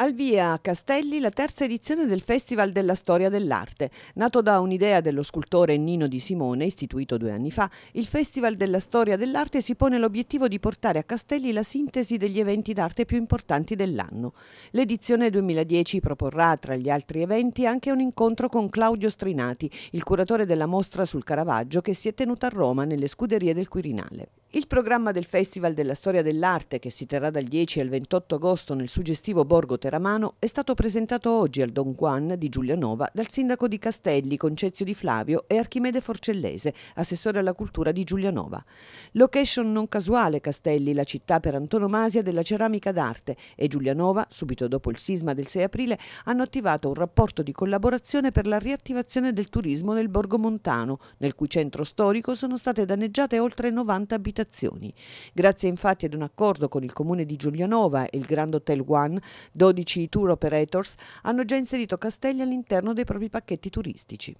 Al via Castelli la terza edizione del Festival della Storia dell'Arte. Nato da un'idea dello scultore Nino Di Simone, istituito due anni fa, il Festival della Storia dell'Arte si pone l'obiettivo di portare a Castelli la sintesi degli eventi d'arte più importanti dell'anno. L'edizione 2010 proporrà, tra gli altri eventi, anche un incontro con Claudio Strinati, il curatore della mostra sul Caravaggio che si è tenuta a Roma nelle scuderie del Quirinale. Il programma del Festival della Storia dell'Arte, che si terrà dal 10 al 28 agosto nel suggestivo borgo Teramano, è stato presentato oggi al Don Juan di Giulianova dal sindaco di Castelli, Concezio di Flavio e Archimede Forcellese, assessore alla cultura di Giulianova. Location non casuale Castelli, la città per antonomasia della ceramica d'arte, e Giulianova, subito dopo il sisma del 6 aprile, hanno attivato un rapporto di collaborazione per la riattivazione del turismo nel borgo montano, nel cui centro storico sono state danneggiate oltre 90 abitazioni abitazioni. Grazie infatti ad un accordo con il comune di Giulianova e il Grand Hotel One, 12 tour operators hanno già inserito Castelli all'interno dei propri pacchetti turistici.